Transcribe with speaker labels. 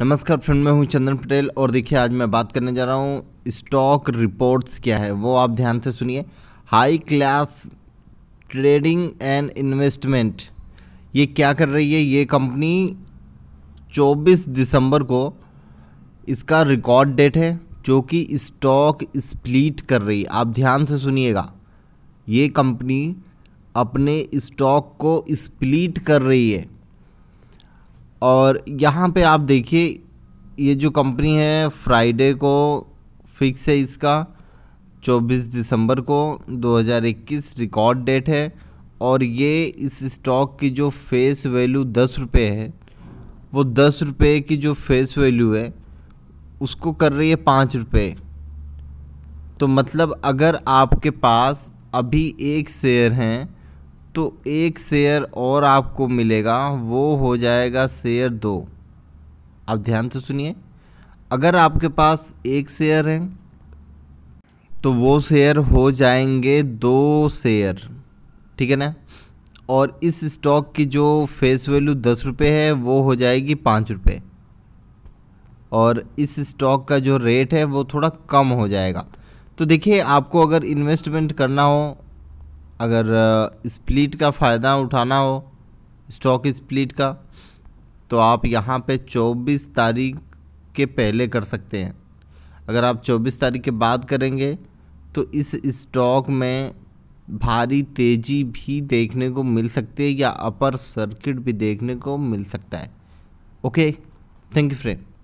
Speaker 1: नमस्कार फ्रेंड मैं हूं चंदन पटेल और देखिए आज मैं बात करने जा रहा हूं स्टॉक रिपोर्ट्स क्या है वो आप ध्यान से सुनिए high class trading and investment ये क्या कर रही है ये कंपनी 24 दिसंबर को इसका रिकॉर्ड डेट है जो कि स्टॉक स्प्लिट कर रही है आप ध्यान से सुनिएगा ये कंपनी अपने स्टॉक को स्प्लिट कर रही है और यहाँ पे आप देखिए ये जो कंपनी है फ्राइडे को फिक्स है इसका 24 दिसंबर को 2021 रिकॉर्ड डेट है और ये इस स्टॉक की जो फेस वैल्यू दस रुपये है वो दस रुपये की जो फेस वैल्यू है उसको कर रही है पाँच रुपये तो मतलब अगर आपके पास अभी एक शेयर हैं तो एक शेयर और आपको मिलेगा वो हो जाएगा शेयर दो आप ध्यान से सुनिए अगर आपके पास एक शेयर है तो वो शेयर हो जाएंगे दो शेयर ठीक है ना और इस स्टॉक की जो फेस वैल्यू दस रुपये है वो हो जाएगी पाँच रुपये और इस स्टॉक का जो रेट है वो थोड़ा कम हो जाएगा तो देखिए आपको अगर इन्वेस्टमेंट करना हो अगर स्प्लिट का फ़ायदा उठाना हो स्टॉक स्प्लिट का तो आप यहाँ पे 24 तारीख के पहले कर सकते हैं अगर आप 24 तारीख के बाद करेंगे तो इस स्टॉक में भारी तेज़ी भी देखने को मिल सकती है या अपर सर्किट भी देखने को मिल सकता है ओके थैंक यू फ्रेंड